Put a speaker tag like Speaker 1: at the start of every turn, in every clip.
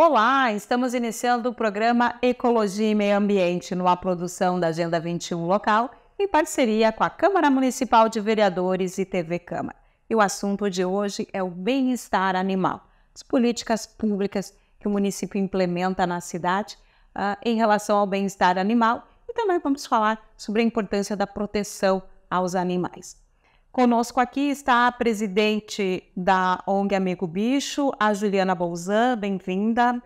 Speaker 1: Olá, estamos iniciando o programa Ecologia e Meio Ambiente, numa produção da Agenda 21 local, em parceria com a Câmara Municipal de Vereadores e TV Câmara. E o assunto de hoje é o bem-estar animal, as políticas públicas que o município implementa na cidade uh, em relação ao bem-estar animal. E também vamos falar sobre a importância da proteção aos animais. Conosco aqui está a presidente da ONG Amigo Bicho, a Juliana Bolzan, bem-vinda.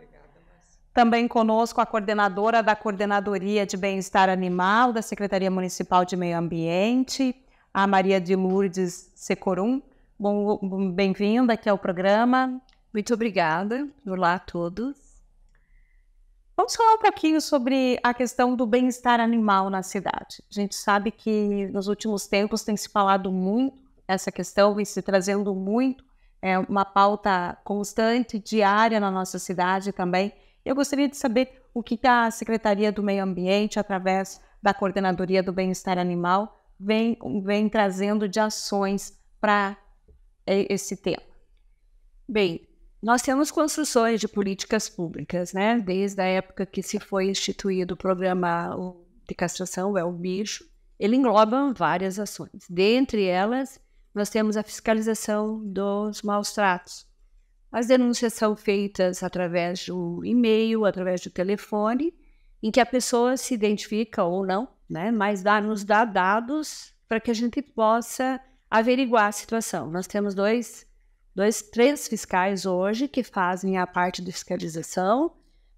Speaker 1: Também conosco a coordenadora da Coordenadoria de Bem-Estar Animal da Secretaria Municipal de Meio Ambiente, a Maria de Lourdes Secorum. Bem-vinda aqui ao programa. Muito obrigada. Olá a todos. Vamos falar um pouquinho sobre a questão do bem-estar animal na cidade. A gente sabe que nos últimos tempos tem se falado muito essa questão e se trazendo muito é, uma pauta constante, diária na nossa cidade também. Eu gostaria de saber o que a Secretaria do Meio Ambiente, através da Coordenadoria do Bem-Estar Animal, vem, vem trazendo de ações para é, esse tema. Bem, nós temos construções
Speaker 2: de políticas públicas, né? Desde a época que se foi instituído o programa de castração, é o bicho, ele engloba várias ações. Dentre elas, nós temos a fiscalização dos maus tratos. As denúncias são feitas através do e-mail, através do telefone, em que a pessoa se identifica ou não, né? Mas dá, nos dá dados para que a gente possa averiguar a situação. Nós temos dois dois, três fiscais hoje que fazem a parte de fiscalização.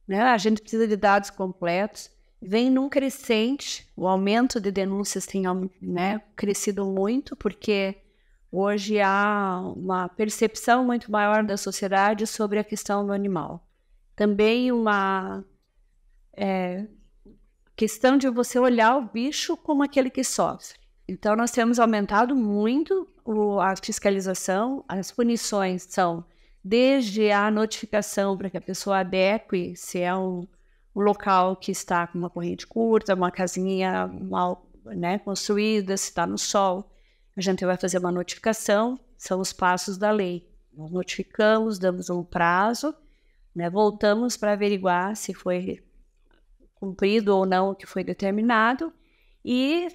Speaker 2: Né? A gente precisa de dados completos. Vem num crescente, o aumento de denúncias tem né, crescido muito, porque hoje há uma percepção muito maior da sociedade sobre a questão do animal. Também uma é, questão de você olhar o bicho como aquele que sofre. Então, nós temos aumentado muito o, a fiscalização, as punições são desde a notificação para que a pessoa adeque se é um, um local que está com uma corrente curta, uma casinha mal né, construída, se está no sol. A gente vai fazer uma notificação, são os passos da lei. Nós notificamos, damos um prazo, né, voltamos para averiguar se foi cumprido ou não o que foi determinado e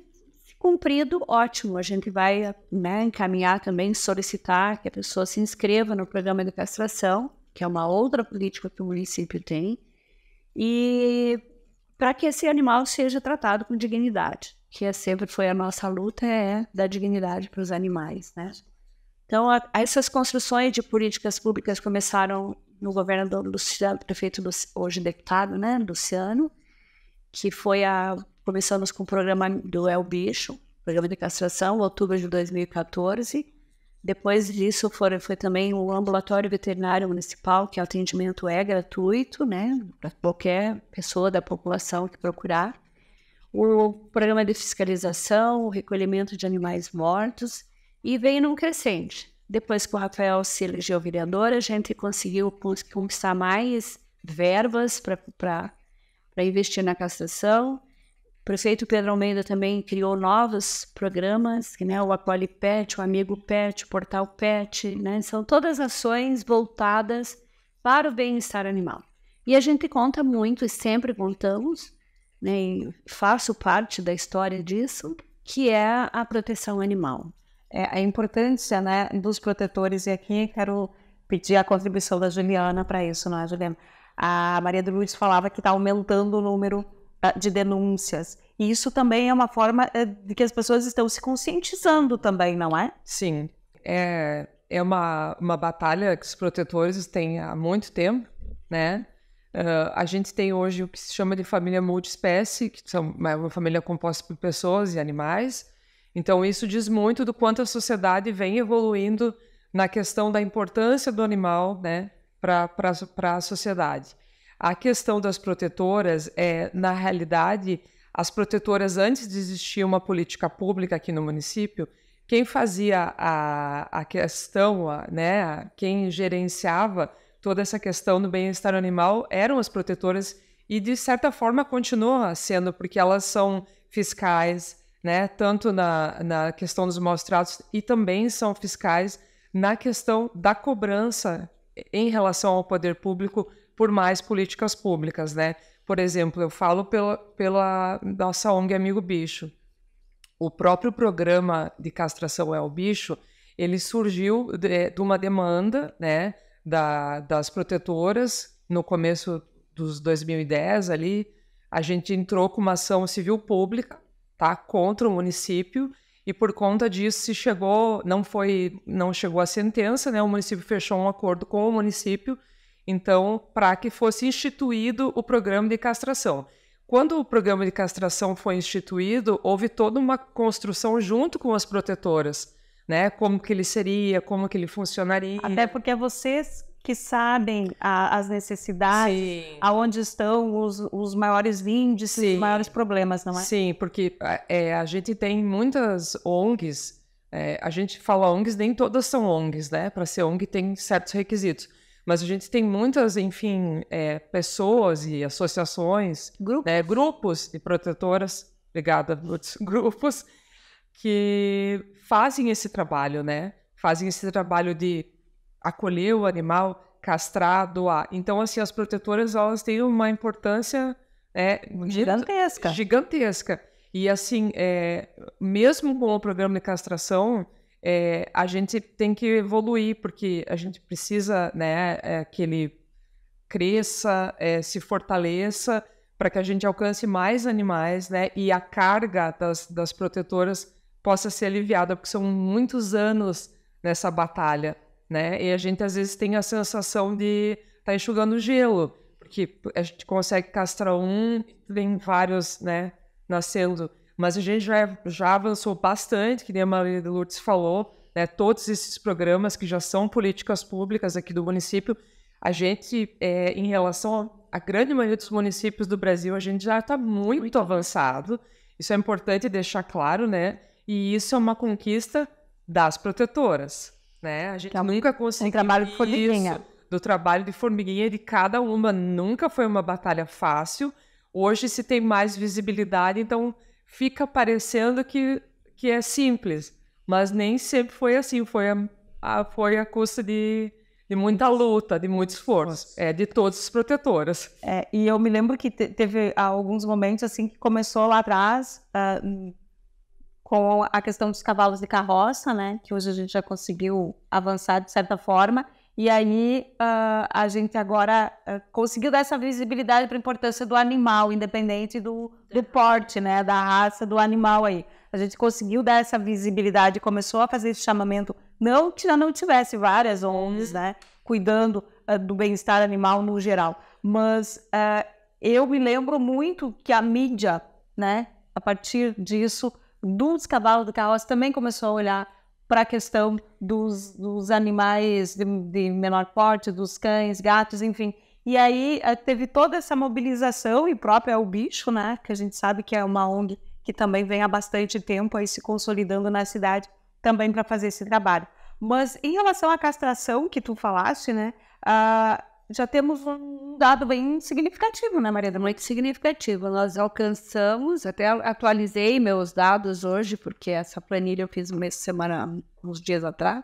Speaker 2: Cumprido, ótimo. A gente vai né, encaminhar também, solicitar que a pessoa se inscreva no programa de castração, que é uma outra política que o município tem, e para que esse animal seja tratado com dignidade, que é sempre foi a nossa luta, é da dignidade para os animais, né? Então, a, essas construções de políticas públicas começaram no governador Luciano, prefeito, hoje deputado, né, Luciano, que foi a Começamos com o programa do El Bicho, programa de castração, outubro de 2014. Depois disso foi, foi também o ambulatório veterinário municipal, que o atendimento é gratuito, né, para qualquer pessoa da população que procurar. O programa de fiscalização, o recolhimento de animais mortos e veio num crescente. Depois que o Rafael se elegeu vereador, a gente conseguiu conquistar mais verbas para investir na castração. O prefeito Pedro Almeida também criou novos programas, né, o Acolhe Pet, o Amigo Pet, o Portal Pet, né, são todas ações voltadas para o bem-estar animal. E a gente conta muito e sempre contamos, né, e faço parte
Speaker 1: da história disso, que é a proteção animal. É a importância né, dos protetores, e aqui quero pedir a contribuição da Juliana para isso, não é, Juliana? A Maria do Lourdes falava que está aumentando o número de denúncias.
Speaker 3: E isso também é uma forma eh, de que as pessoas estão se conscientizando também, não é? Sim. É, é uma, uma batalha que os protetores têm há muito tempo, né? Uh, a gente tem hoje o que se chama de família multiespécie, que são é uma família composta por pessoas e animais. Então, isso diz muito do quanto a sociedade vem evoluindo na questão da importância do animal né, para a sociedade. A questão das protetoras é, na realidade, as protetoras, antes de existir uma política pública aqui no município, quem fazia a, a questão, a, né, quem gerenciava toda essa questão do bem-estar animal eram as protetoras e, de certa forma, continua sendo, porque elas são fiscais, né, tanto na, na questão dos maus tratos e também são fiscais na questão da cobrança em relação ao poder público por mais políticas públicas, né? Por exemplo, eu falo pela, pela nossa ONG Amigo Bicho. O próprio programa de castração é o bicho, ele surgiu de, de uma demanda, né, da, das protetoras no começo dos 2010 ali, a gente entrou com uma ação civil pública, tá, contra o município e por conta disso se chegou, não foi, não chegou a sentença, né, o município fechou um acordo com o município então, para que fosse instituído o programa de castração. Quando o programa de castração foi instituído, houve toda uma construção junto com as protetoras, né? Como que ele seria, como que ele funcionaria. Até porque vocês que sabem a, as necessidades, Sim. aonde estão os, os maiores índices, Sim. os maiores problemas, não é? Sim, porque é, a gente tem muitas ONGs, é, a gente fala ONGs, nem todas são ONGs, né? Para ser ONG tem certos requisitos mas a gente tem muitas, enfim, é, pessoas e associações, né, grupos, né, grupos de protetoras, obrigada, Lutz, grupos que fazem esse trabalho, né? Fazem esse trabalho de acolher o animal, castrar, doar. Então, assim, as protetoras, elas têm uma importância é, gigantesca. Gigantesca. E, assim, é, mesmo com o programa de castração, é, a gente tem que evoluir, porque a gente precisa né, é, que ele cresça, é, se fortaleça, para que a gente alcance mais animais né, e a carga das, das protetoras possa ser aliviada, porque são muitos anos nessa batalha. Né? E a gente às vezes tem a sensação de estar tá enxugando gelo, porque a gente consegue castrar um, tem vários né, nascendo. Mas a gente já, é, já avançou bastante, que nem a Maria de Lourdes falou, né, todos esses programas que já são políticas públicas aqui do município, a gente, é, em relação à grande maioria dos municípios do Brasil, a gente já está muito, muito avançado. Isso é importante deixar claro, né? E isso é uma conquista das protetoras, né? A gente tá nunca conseguiu um trabalho de formiguinha. Isso, do trabalho de formiguinha de cada uma nunca foi uma batalha fácil. Hoje se tem mais visibilidade, então fica parecendo que, que é simples, mas nem sempre foi assim. Foi a, a foi a custa de, de muita luta, de muito esforço, é de todos os protetores. É, e eu me lembro que te, teve alguns momentos assim que começou lá
Speaker 1: atrás. Uh, com a questão dos cavalos de carroça, né, que hoje a gente já conseguiu avançar de certa forma, e aí uh, a gente agora uh, conseguiu dar essa visibilidade para a importância do animal, independente do, do tá. porte, né, da raça do animal aí. A gente conseguiu dar essa visibilidade, começou a fazer esse chamamento, não que já não tivesse várias ONGs, né, cuidando uh, do bem-estar animal no geral. Mas eu me lembro muito que a mídia, né, a partir disso, dos cavalos do carroça também começou a olhar para a questão dos, dos animais de, de, menor porte, dos cães, gatos, enfim. E aí eh, teve toda essa mobilização, e próprio é o bicho, né? Que a gente sabe que é uma ONG que também vem há bastante tempo aí se consolidando na cidade também para fazer esse trabalho. Mas em relação à castração que tu falaste, né? Uh, já temos um dado bem significativo, né, Maria? Muito significativo. Nós alcançamos, até
Speaker 2: atualizei meus dados hoje, porque essa planilha eu fiz uma semana, uns dias atrás.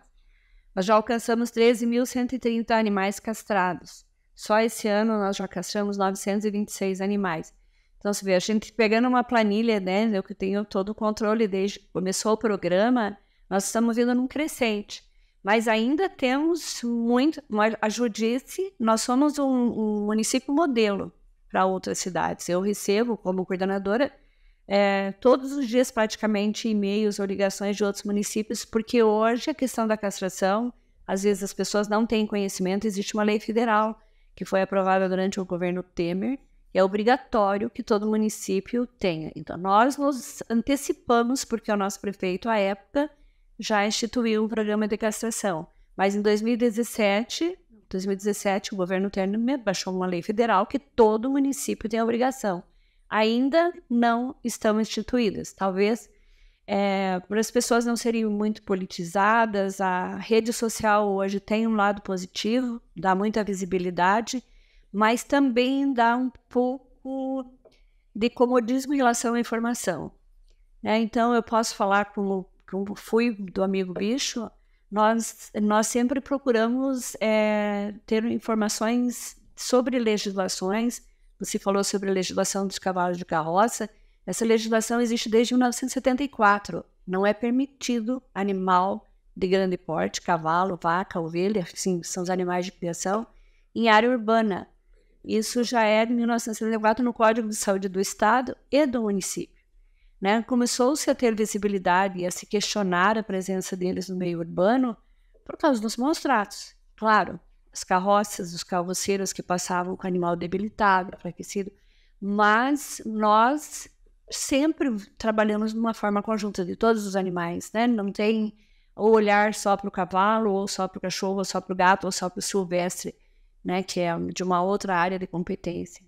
Speaker 2: Nós já alcançamos 13.130 animais castrados. Só esse ano nós já castramos 926 animais. Então, você vê, a gente pegando uma planilha, né, eu que tenho todo o controle desde que começou o programa, nós estamos indo num crescente mas ainda temos muito a Judice, nós somos um, um município modelo para outras cidades. Eu recebo, como coordenadora, é, todos os dias praticamente e-mails ou ligações de outros municípios, porque hoje a questão da castração, às vezes as pessoas não têm conhecimento, existe uma lei federal que foi aprovada durante o governo Temer, é obrigatório que todo município tenha. Então, nós nos antecipamos, porque o nosso prefeito, à época, já instituiu um programa de castração. Mas em 2017, 2017 o governo Temer baixou uma lei federal que todo município tem a obrigação. Ainda não estão instituídas. Talvez é, as pessoas não serem muito politizadas, a rede social hoje tem um lado positivo, dá muita visibilidade, mas também dá um pouco de comodismo em relação à informação. É, então, eu posso falar com que fui do amigo bicho, nós, nós sempre procuramos é, ter informações sobre legislações. Você falou sobre a legislação dos cavalos de carroça. Essa legislação existe desde 1974. Não é permitido animal de grande porte, cavalo, vaca, ovelha, sim, são os animais de criação, em área urbana. Isso já é de 1974 no Código de Saúde do Estado e do município né? Começou-se a ter visibilidade e a se questionar a presença deles no meio urbano por causa dos maus tratos. Claro, as carroças, os carroceiros que passavam com o animal debilitado, enfraquecido, mas nós sempre trabalhamos de uma forma conjunta de todos os animais, né? Não tem o olhar só para o cavalo, ou só para o cachorro, ou só para o gato, ou só para o silvestre, né? Que é de uma outra área de competência.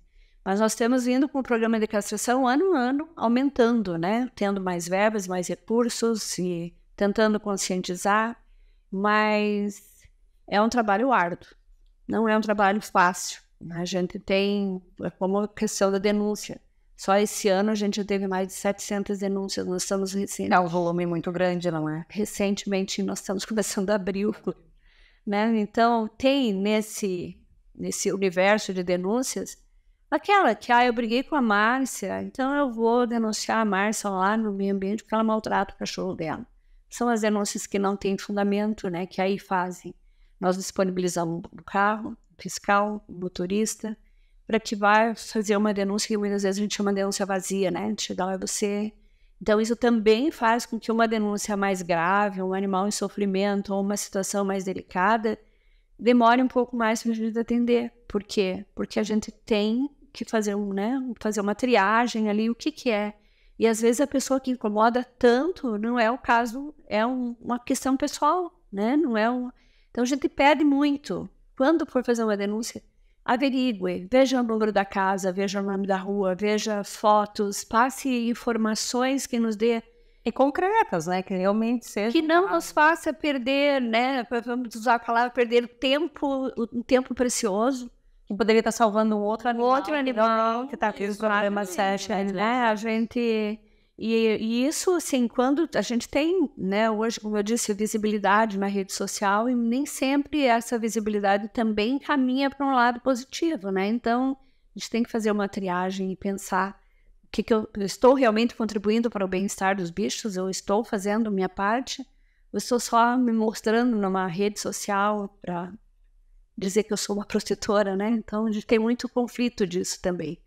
Speaker 2: Mas nós temos vindo com o programa de castração ano a ano, aumentando, né? Tendo mais verbas, mais recursos e tentando conscientizar, mas é um trabalho árduo, não é um trabalho fácil. A gente tem, é como a questão da denúncia. Só esse ano a gente já teve mais de 700 denúncias. Nós estamos recente... É um volume muito grande, não é? Recentemente nós estamos começando a né? Então tem nesse nesse universo de denúncias Aquela que, ah, eu briguei com a Márcia, então eu vou denunciar a Márcia lá no meio ambiente porque ela maltrata o cachorro dela. São as denúncias que não têm fundamento, né? Que aí fazem. Nós disponibilizamos o carro, fiscal, motorista, para que vá fazer uma denúncia, que muitas vezes a gente chama denúncia vazia, né? de dar é você. Então, isso também faz com que uma denúncia mais grave, um animal em sofrimento ou uma situação mais delicada, demore um pouco mais para a gente atender. Por quê? Porque a gente tem que fazer um, né, fazer uma triagem ali, o que que é. E às vezes a pessoa que incomoda tanto não é o caso, é um, uma questão pessoal, né? Não é um. Então a gente pede muito quando for fazer uma denúncia. Averigue, veja o número da casa, veja o nome da rua, veja fotos, passe informações que nos dê e concretas, né? Que realmente seja. Que não nos faça perder, né? Vamos usar a palavra perder tempo, um tempo precioso, que poderia estar salvando um outro animal. Outro animal. Que está com os problemas né? A gente... E, e, isso, assim, quando a gente tem, né, hoje, como eu disse, visibilidade na rede social, e nem sempre essa visibilidade também caminha para um lado positivo, né? Então, a gente tem que fazer uma triagem e pensar o que, que eu, eu estou realmente contribuindo para o bem-estar dos bichos, eu estou fazendo minha parte, eu estou só me mostrando numa rede social para dizer que eu sou uma protetora, né? Então a gente tem muito conflito disso também.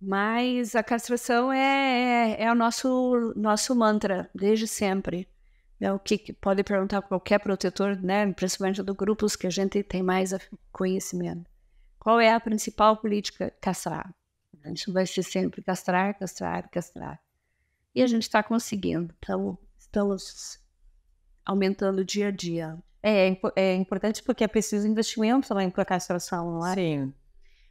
Speaker 2: Mas a castração é, é, é o nosso, nosso mantra, desde sempre. É o que, pode perguntar qualquer protetor, né? principalmente do grupos que a gente tem mais conhecimento. Qual é a principal política? Castrar. A gente vai ser sempre castrar, castrar, castrar. E a gente está conseguindo, então, estamos aumentando dia
Speaker 1: a dia. É, é, é importante porque é preciso investimento também para a castração, não é? Sim.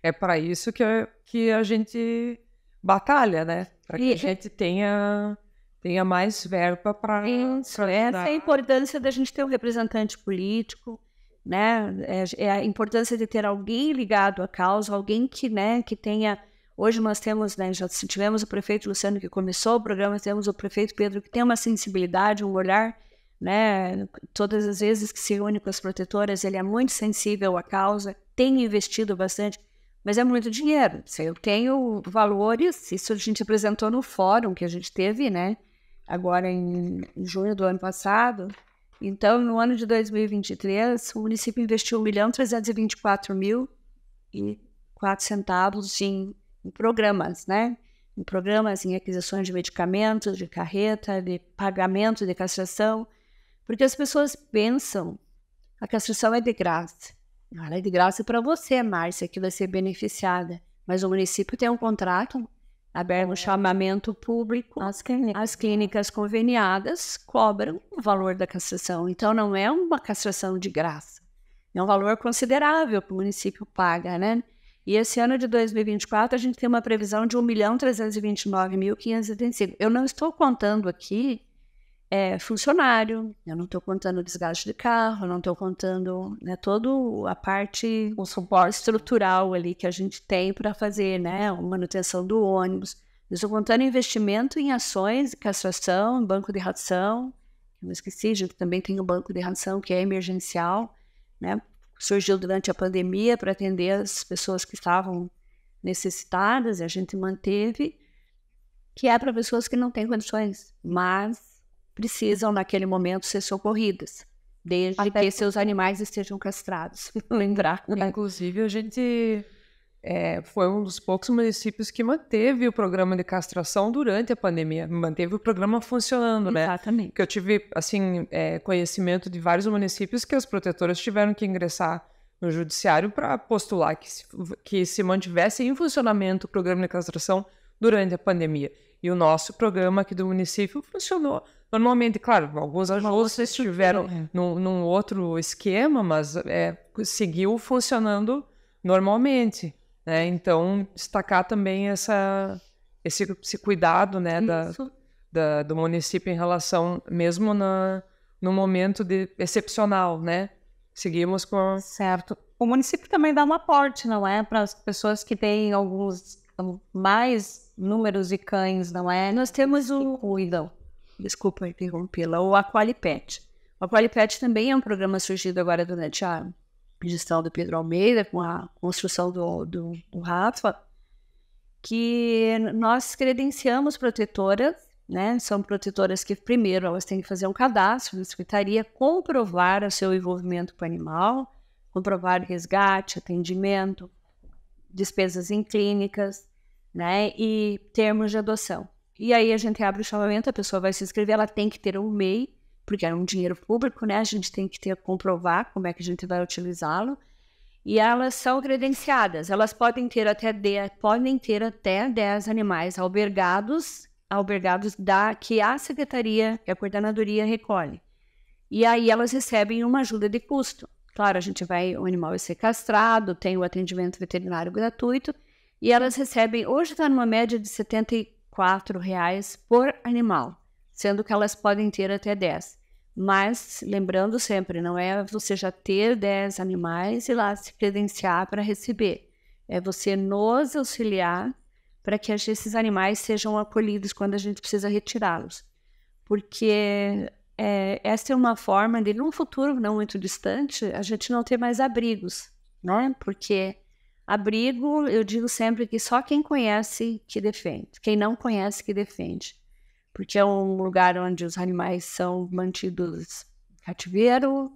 Speaker 3: É para isso que, que a gente batalha, né? Para que e... a gente tenha, tenha mais verba para. Isso, essa é a importância da gente ter um
Speaker 2: representante político, né? É, é, a importância de ter alguém ligado à causa, alguém que, né, que tenha. Hoje nós temos, né, já tivemos o prefeito Luciano que começou o programa, temos o prefeito Pedro que tem uma sensibilidade, um olhar né? Todas as vezes que se une com as protetoras, ele é muito sensível à causa, tem investido bastante, mas é muito dinheiro. Eu tenho valores, isso a gente apresentou no fórum que a gente teve, né? Agora em junho do ano passado. Então, no ano de 2023, o município investiu 1 milhão mil e centavos em, em programas, né? em programas, em aquisições de medicamentos, de carreta, de pagamento de castração, porque as pessoas pensam a castração é de graça. Ah, ela é de graça para você, Márcia, que vai ser beneficiada. Mas o município tem um contrato aberto um chamamento público. As clínicas. As clínicas conveniadas cobram o valor da castração. Então, não é uma castração de graça. É um valor considerável que o município paga, né? E esse ano de 2024, a gente tem uma previsão de 1.329.535. Eu não estou contando aqui é, funcionário, eu não estou contando o desgaste de carro, eu não estou contando né, toda a parte, o suporte estrutural ali que a gente tem para fazer, né, manutenção do ônibus. Eu estou contando investimento em ações, castração, banco de ração, eu esqueci, a gente também tem o um banco de ração que é emergencial, né, surgiu durante a pandemia para atender as pessoas que estavam necessitadas, e a gente manteve, que é para pessoas que não têm condições, mas precisam, naquele momento, ser socorridas.
Speaker 3: Desde Até que seus animais estejam castrados. Lembrar. Né? Inclusive, a gente é, foi um dos poucos municípios que manteve o programa de castração durante a pandemia, manteve o programa funcionando, né? Exatamente. Que eu tive, assim, é, conhecimento de vários municípios que as protetoras tiveram que ingressar no judiciário para postular que se, que se mantivesse em funcionamento o programa de castração durante a pandemia. E o nosso programa aqui do município funcionou. Normalmente, claro, alguns ajustes estiveram é. num, num, outro esquema, mas é, seguiu funcionando normalmente. Né? Então, destacar também essa, esse, esse cuidado né, da, da, do município em relação, mesmo na, no momento de, excepcional, né? Seguimos com... Certo. O município também dá um aporte, não é?
Speaker 1: Para as pessoas que têm alguns mais números e cães, não é? Nós
Speaker 2: temos o. Cuidam. Desculpa interrompê-la. O Aqualipet. O Aqualipet também é um programa surgido agora durante a gestão do Pedro Almeida, com a construção do, do, do Rafa, que nós credenciamos protetoras, né? São protetoras que, primeiro, elas têm que fazer um cadastro na secretaria, comprovar o seu envolvimento com o animal, comprovar resgate, atendimento, despesas em clínicas, né? E termos de adoção. E aí a gente abre o chamamento, a pessoa vai se inscrever, ela tem que ter um MEI, porque é um dinheiro público, né? A gente tem que ter comprovar como é que a gente vai utilizá-lo. E elas são credenciadas. Elas podem ter até 10, podem ter até 10 animais albergados, albergados da que a secretaria, que a coordenadoria recolhe. E aí elas recebem uma ajuda de custo. Claro, a gente vai, o animal vai é ser castrado, tem o atendimento veterinário gratuito, e elas recebem, hoje está numa média de R$ reais por animal, sendo que elas podem ter até 10. Mas, lembrando sempre, não é você já ter 10 animais e lá se credenciar para receber. É você nos auxiliar para que esses animais sejam acolhidos quando a gente precisa retirá-los. Porque é, essa é uma forma de, num futuro não muito distante, a gente não ter mais abrigos, né? Porque Abrigo, eu digo sempre que só quem conhece que defende, quem não conhece que defende, porque é um lugar onde os animais são mantidos cativeiro,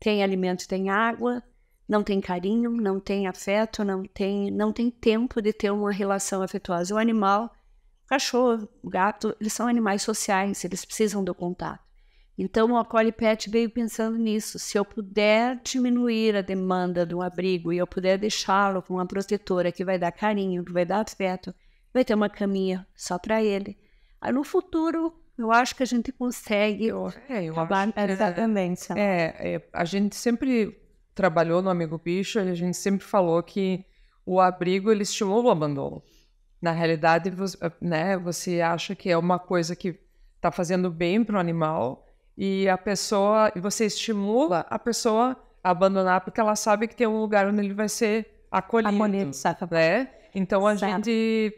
Speaker 2: tem alimento, tem água, não tem carinho, não tem afeto, não tem, não tem tempo de ter uma relação afetuosa. O animal, o cachorro, o gato, eles são animais sociais, eles precisam do contato. Então, o Acolhe Pet veio pensando nisso. Se eu puder diminuir a demanda do abrigo e eu puder deixá-lo com uma protetora que vai dar carinho, que vai dar afeto, vai ter uma caminha só para ele. Aí, no futuro, eu acho que a gente consegue é,
Speaker 3: eu acabar acho, exatamente. É. é, é, a gente sempre trabalhou no Amigo Bicho e a gente sempre falou que o abrigo ele estimula o abandono. Na realidade, você, né, você acha que é uma coisa que está fazendo bem para o animal, e a pessoa, e você estimula a pessoa a abandonar porque ela sabe que tem um lugar onde ele vai ser acolhido, acolhido né? Então a certo. gente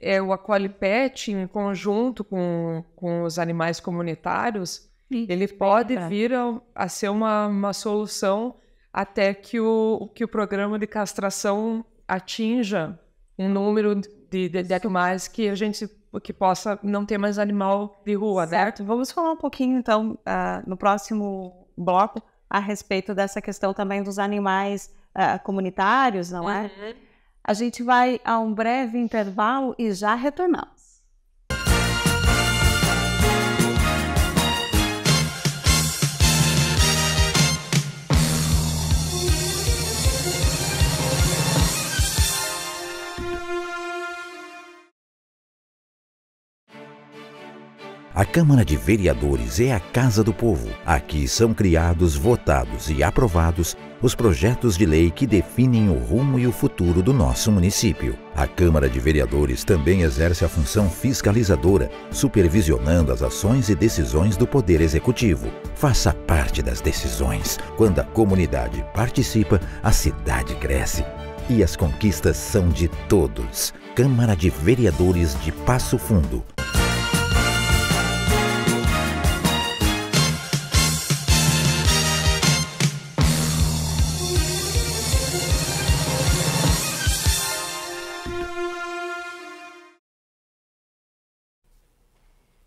Speaker 3: é o pet em conjunto com, com os animais comunitários, ele pode vir a, a ser uma, uma solução até que o, que o programa de castração atinja um número de, de, de animais que a gente o que possa não ter mais animal de rua, né? certo? Né? Vamos falar um pouquinho, então, uh, no próximo bloco,
Speaker 1: a respeito dessa questão também dos animais uh, comunitários, não é? Uhum. A gente vai a um breve intervalo e já retornamos.
Speaker 3: A Câmara de Vereadores é a casa do povo. Aqui são criados, votados e aprovados os projetos de lei que definem o rumo e o futuro do nosso município. A Câmara de Vereadores também exerce a função fiscalizadora, supervisionando as ações e decisões do Poder Executivo. Faça parte das decisões. Quando a comunidade participa, a cidade cresce. E as conquistas são de todos. Câmara de Vereadores de Passo Fundo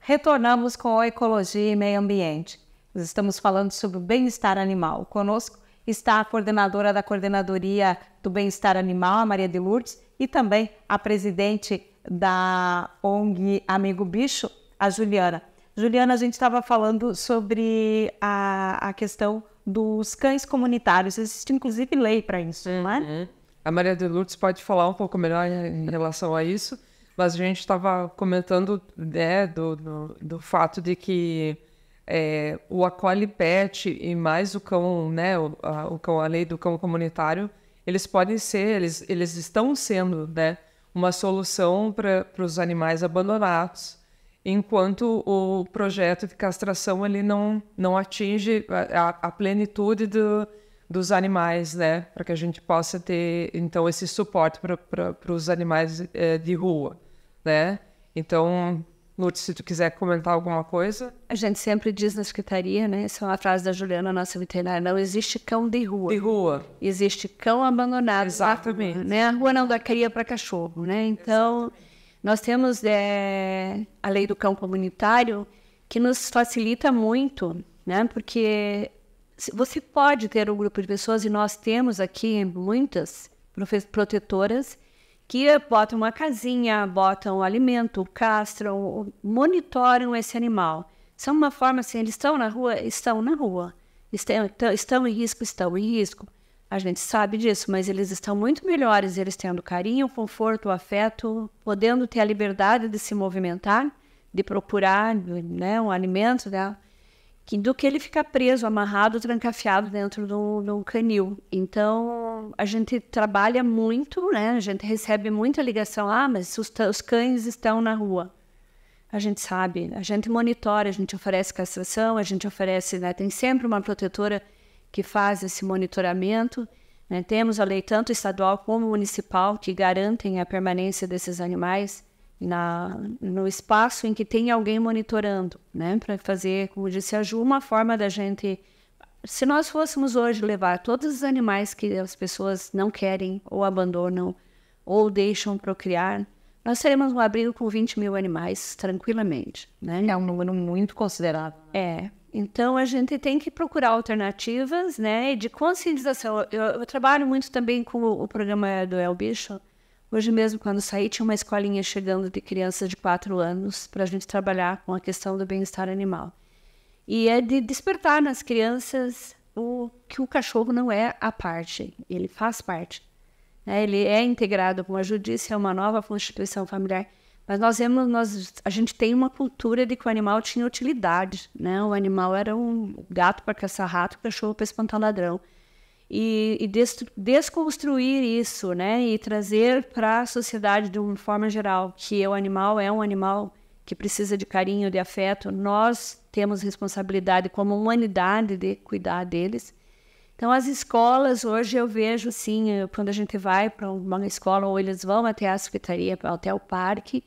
Speaker 1: Retornamos com a Ecologia e Meio Ambiente. Nós estamos falando sobre o bem-estar animal. Conosco está a coordenadora da Coordenadoria do Bem-Estar Animal, a Maria de Lourdes, e também a presidente da ONG Amigo Bicho, a Juliana. Juliana, a gente estava falando sobre a, a questão
Speaker 3: dos cães comunitários. Existe inclusive lei para isso, uhum. não é? Uhum. A Maria de Lourdes pode falar um pouco melhor em relação a isso, mas a gente estava comentando né, do, do, do, fato de que é, o Acoli Pet e mais o cão, né, o, a, o cão, a lei do cão comunitário, eles podem ser, eles, eles estão sendo, né, uma solução para os animais abandonados, enquanto o projeto de castração ele não, não atinge a, a plenitude do, dos animais, né? Para que a gente possa ter, então, esse suporte para os animais é, de rua né? Então, Lute, se tu quiser comentar alguma coisa.
Speaker 2: A gente sempre diz na escritaria, né? Essa é uma frase da Juliana, nossa veterinária. Não existe cão de rua. De rua. Existe cão abandonado. Exatamente. Rua, né? A rua não dá cria para cachorro, né? Então, Exatamente. nós temos é, a lei do cão comunitário que nos facilita muito, né? Porque você pode ter um grupo de pessoas, e nós temos aqui muitas protetoras, que botam uma casinha, botam alimento, castram, monitoram esse animal. São uma forma assim, eles estão na rua, estão na rua. Estão, estão em risco, estão em risco. A gente sabe disso, mas eles estão muito melhores, eles tendo carinho, conforto, afeto, podendo ter a liberdade de se movimentar, de procurar né, um alimento, né? que do que ele ficar preso, amarrado, trancafiado dentro de um canil. Então, a gente trabalha muito, né? A gente recebe muita ligação, ah, mas os, os cães estão na rua. A gente sabe, a gente monitora, a gente oferece castração, a gente oferece, né? Tem sempre uma protetora que faz esse monitoramento. Né? Temos a lei tanto estadual como municipal que garantem a permanência desses animais na, no espaço em que tem alguém monitorando, né? Para fazer, como disse a Ju, uma forma da gente. Se nós fôssemos hoje levar todos os animais que as pessoas não querem ou abandonam ou deixam procriar, nós teríamos um abrigo com 20 mil animais tranquilamente, né? É um número muito considerável. É. Então a gente tem que procurar alternativas, né? De conscientização. Eu, eu trabalho muito também com o, o programa do El Bicho Hoje mesmo, quando saí, tinha uma escolinha chegando de crianças de 4 anos para a gente trabalhar com a questão do bem-estar animal. E é de despertar nas crianças o que o cachorro não é a parte, ele faz parte. Né? Ele é integrado, como a judícia, é uma nova constituição familiar. Mas nós vemos, nós, a gente tem uma cultura de que o animal tinha utilidade, né? O animal era um gato para caçar rato, o cachorro para espantar ladrão e, e desconstruir isso, né? E trazer para a sociedade de uma forma geral que o animal é um animal que precisa de carinho, de afeto. Nós temos responsabilidade como humanidade de cuidar deles. Então, as escolas, hoje eu vejo, assim, eh, quando a gente vai para uma escola ou eles vão até a secretaria, até o parque,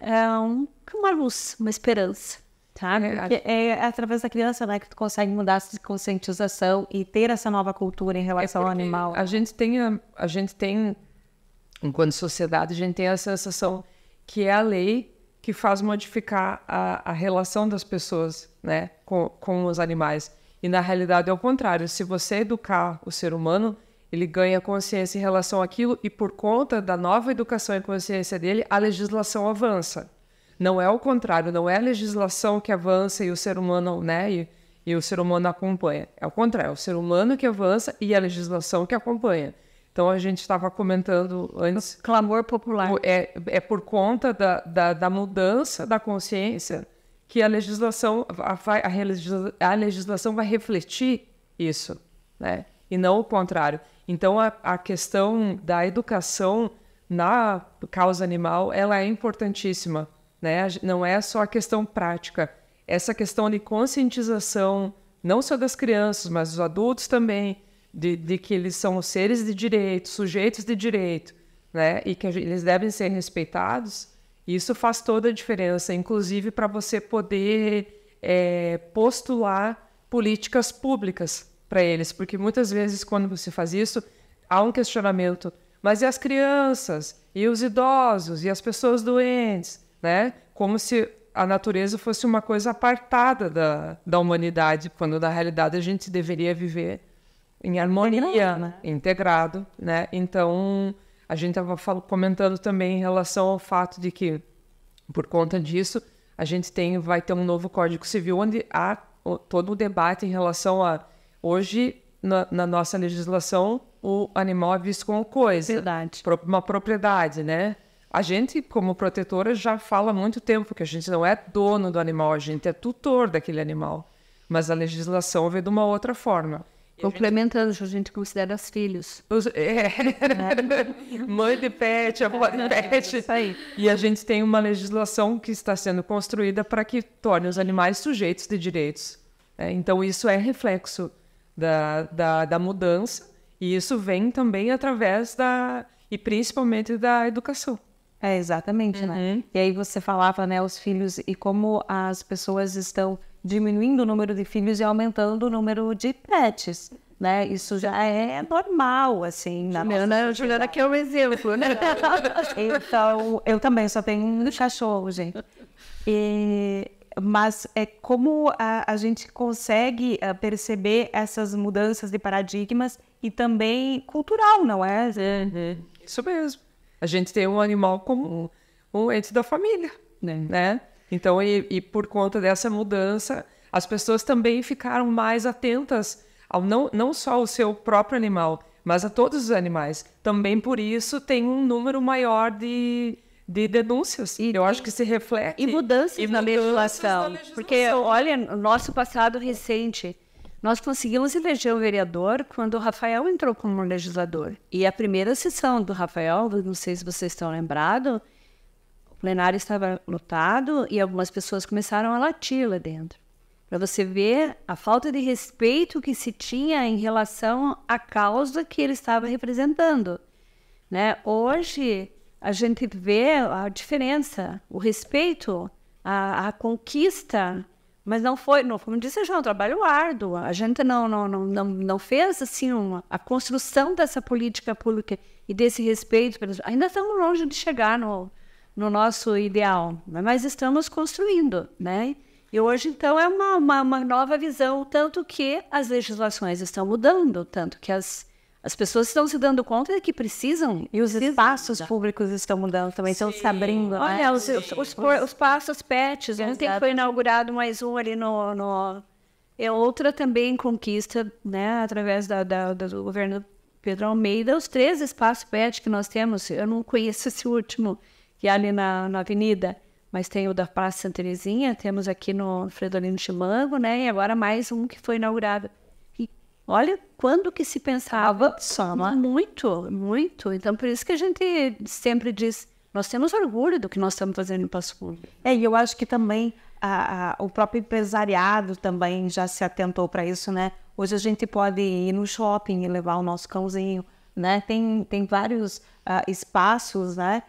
Speaker 2: é um, uma luz,
Speaker 1: uma esperança tá? Porque é, é através da criança, né, que tu consegue mudar essa conscientização
Speaker 3: e ter essa nova cultura em é relação é ao animal. A gente tem, a, a, gente tem, enquanto sociedade, a gente tem a sensação que é a lei que faz modificar a, a relação das pessoas, né, com, com os animais. E na realidade é o contrário. Se você educar o ser humano, ele ganha consciência em relação àquilo e por conta da nova educação e consciência dele, a legislação avança. Não é o contrário, não é a legislação que avança e o ser humano, né, e, e o ser humano acompanha. É o contrário, é o ser humano que avança e a legislação que acompanha. Então a gente estava comentando antes. O clamor popular. É, é por conta da, da, da, mudança da consciência que a legislação, vai, a, a, legislação vai refletir isso, né? E não o contrário. Então a, a questão da educação na causa animal ela é importantíssima né? Não é só a questão prática, essa questão de conscientização, não só das crianças, mas dos adultos também, de, de que eles são seres de direito, sujeitos de direito, né? E que eles devem ser respeitados. Isso faz toda a diferença, inclusive para você poder é, postular políticas públicas para eles, porque muitas vezes quando você faz isso há um questionamento. Mas e as crianças? E os idosos? E as pessoas doentes? né? Como se a natureza fosse uma coisa apartada da, da humanidade, quando na realidade a gente deveria viver em harmonia, né? integrado, né? Então, a gente estava comentando também em relação ao fato de que, por conta disso, a gente tem, vai ter um novo Código Civil onde há todo o um debate em relação a hoje na, na, nossa legislação o animal é visto como coisa, propriedade. uma propriedade, né? A gente, como protetora, já fala há muito tempo que a gente não é dono do animal, a gente é tutor daquele animal. Mas a legislação vê de uma outra forma. Complementando, a gente considera os filhos. Os, é. É. Mãe de pet, avó de pet. Isso aí. E a gente tem uma legislação que está sendo construída para que torne os animais sujeitos de direitos. É, então, isso é reflexo da, da, da, mudança. E isso vem também através da. e principalmente da educação. É, exatamente, né? uhum. né? E aí você falava, né, os filhos e
Speaker 1: como as pessoas estão diminuindo o número de filhos e aumentando o número de pets, né? Isso já é normal, assim, na Juliana, Juliana aqui é um exemplo, né? então, eu também só tenho um cachorro, gente. E, mas é como a, a gente consegue eh, perceber essas
Speaker 3: mudanças de paradigmas e também cultural, não é? Uhum. Isso mesmo. A gente tem um animal como um ente da família, né? né? Então, e, e, por conta dessa mudança, as pessoas também ficaram mais atentas ao não, não só ao seu próprio animal, mas a todos os animais. Também por isso tem um número maior de, de denúncias. E, eu acho que se reflete. E mudanças, e mudanças
Speaker 2: na, legislação, na legislação. Porque olha, nosso passado recente nós conseguimos eleger o vereador quando o Rafael entrou como legislador. E a primeira sessão do Rafael, não sei se vocês estão lembrados, o plenário estava lotado e algumas pessoas começaram a latir lá dentro. Para você ver a falta de respeito que se tinha em relação à causa que ele estava representando. Né? Hoje, a gente vê a diferença, o respeito, a, a conquista mas não foi, não, como disse, João é um trabalho árduo. A gente não, não, não, não, não fez assim uma, a construção dessa política pública e desse respeito. Pelos, ainda estamos longe de chegar no, no nosso ideal, né, mas estamos construindo, né? E hoje, então, é uma, uma, uma nova visão, tanto que as legislações estão mudando, tanto que as, as pessoas estão se dando conta de que precisam. E os
Speaker 1: espaços públicos estão mudando também, Sim. estão se abrindo. Né? Olha, né?
Speaker 2: os, os, os, os, passos pets. Ontem foi inaugurado mais um ali no, no. É outra também conquista, né, através da, da, do governo Pedro Almeida, os três espaços pet que nós temos. Eu não conheço esse último, que é ali na, na avenida, mas tem o da Praça Santa Terezinha, temos aqui no Fredolino Chimango, né, e agora mais um que foi inaugurado. Olha quando que se pensava soma muito, muito. Então por isso que a
Speaker 1: gente sempre diz, nós temos orgulho do que nós estamos fazendo em Passo Fundo. É, e eu acho que também a, a, o próprio empresariado também já se atentou para isso, né? Hoje a gente pode ir no shopping e levar o nosso cãozinho, né? Tem, tem vários uh, espaços, né?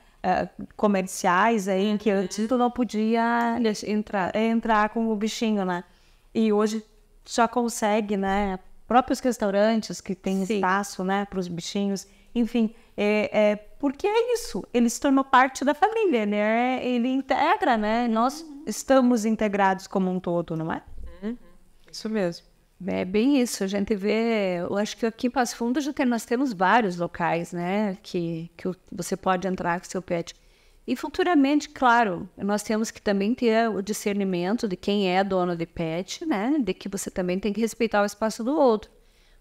Speaker 1: Uh, comerciais aí em que antes tu não podia entrar, entrar com o bichinho, né? E hoje já consegue, né? próprios restaurantes que têm Sim. espaço né, para os bichinhos. Enfim, é, é, porque é isso, ele se tornou parte da família, né? Ele integra, né? Nós uhum. estamos integrados como um todo, não é? Uhum. Isso mesmo. É bem isso, a gente
Speaker 2: vê, eu acho que aqui em Passo Fundo já tem, nós temos vários locais, né, que, que você pode entrar com seu pet. E futuramente, claro, nós temos que também ter o discernimento de quem é dono de pet, né? De que você também tem que respeitar o espaço do outro.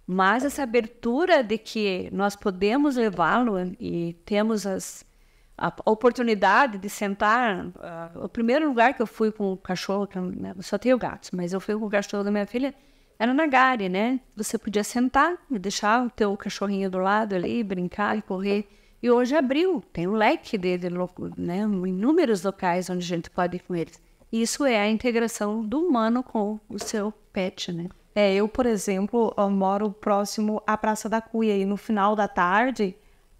Speaker 2: Mas essa abertura de que nós podemos levá-lo e temos as, a oportunidade de sentar. Uh, o primeiro lugar que eu fui com o cachorro, que eu, né, só tenho gatos, mas eu fui com o cachorro da minha filha, era na Gare, né? Você podia sentar, deixar o teu cachorrinho do lado ali, brincar e correr. E hoje é abriu, tem um leque dele, né, inúmeros locais onde a gente pode ir com eles. Isso
Speaker 1: é a integração do humano com o seu pet, né? É, eu, por exemplo, eu moro próximo à Praça da Cuia e no final da tarde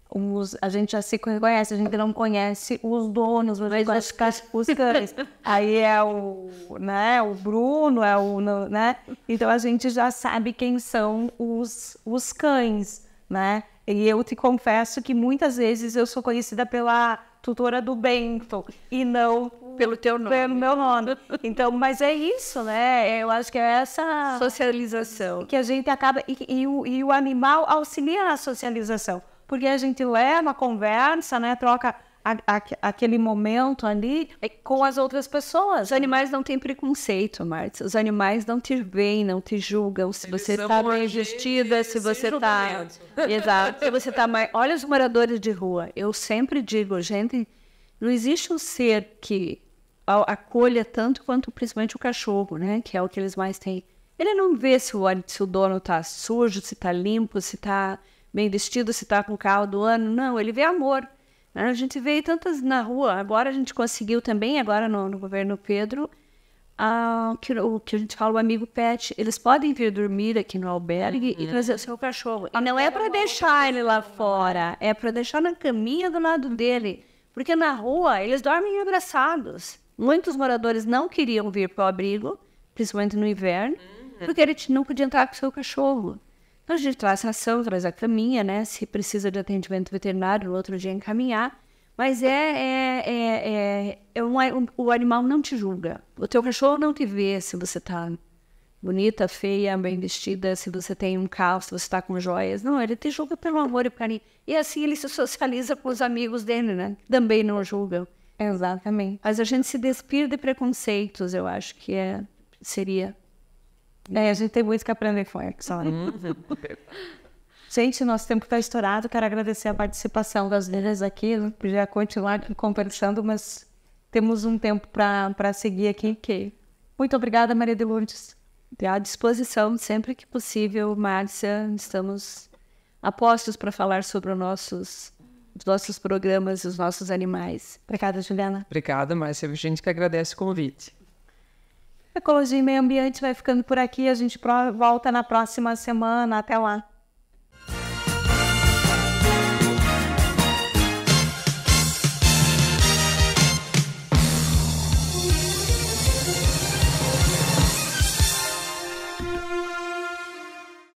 Speaker 1: os, a gente já se conhece, a gente não conhece os donos, mas conhece os cães. Aí é o, né, o Bruno, é o, né? Então a gente já sabe quem são os, os cães, né? E eu te confesso que muitas vezes eu sou conhecida pela tutora do Bento e não pelo teu nome. Pelo meu nome. Então, mas é isso, né? Eu acho que é essa socialização que a gente acaba e, e, o, e o animal auxilia na socialização, porque a gente leva, conversa, né? Troca a, a, aquele momento ali é com as outras pessoas. Os
Speaker 2: animais não têm preconceito, Marta. Os animais não te veem, não te julgam. Se Eles você está bem vestida, se você está. Exato. Se você está mais. Olha os moradores de rua. Eu sempre digo, gente, não existe um ser que acolha tanto quanto principalmente o cachorro, né? Que é o que eles mais têm. Ele não vê se o, se o dono está sujo, se está limpo, se está bem vestido, se está com o carro do ano. Não, ele vê amor. Né? A gente vê tantas na rua, agora a gente conseguiu também, agora no, no governo Pedro, a, que, o que a gente fala, o amigo pet, eles podem vir dormir aqui no albergue uhum. e trazer o seu cachorro. E não é para deixar ele lá fora, é para deixar na caminha do lado dele. Porque na rua eles dormem abraçados. Muitos moradores não queriam vir para o abrigo, principalmente no inverno, uhum. porque ele não podia entrar com o seu cachorro. Então a gente traz ação, traz a caminha, né? Se precisa de atendimento veterinário, no outro dia encaminhar. Mas é, é, é, é, é um, um, o animal não te julga. O teu cachorro não te vê se você tá bonita, feia, bem vestida, se você tem um carro, se você está com joias. Não, ele te julga pelo amor e carinho. E assim ele se socializa com os amigos dele, né? Também não julgam. Exatamente. Mas a gente se despir de preconceitos,
Speaker 1: eu acho que é, seria é, a gente tem muito que aprender com a Exxon. Gente, nosso tempo está estourado. Quero agradecer a participação das líderes aqui. Eu né, podia continuar conversando, mas temos um tempo para seguir aqui. Okay. Muito obrigada, Maria de Lourdes. À disposição, sempre que possível,
Speaker 2: Márcia. Estamos apostos para falar sobre os nossos, os nossos
Speaker 1: programas e os nossos animais. Obrigada, Juliana.
Speaker 3: Obrigada, Márcia. A gente que agradece o convite.
Speaker 1: Ecologia e Meio Ambiente vai ficando por aqui. A gente volta na próxima semana. Até lá!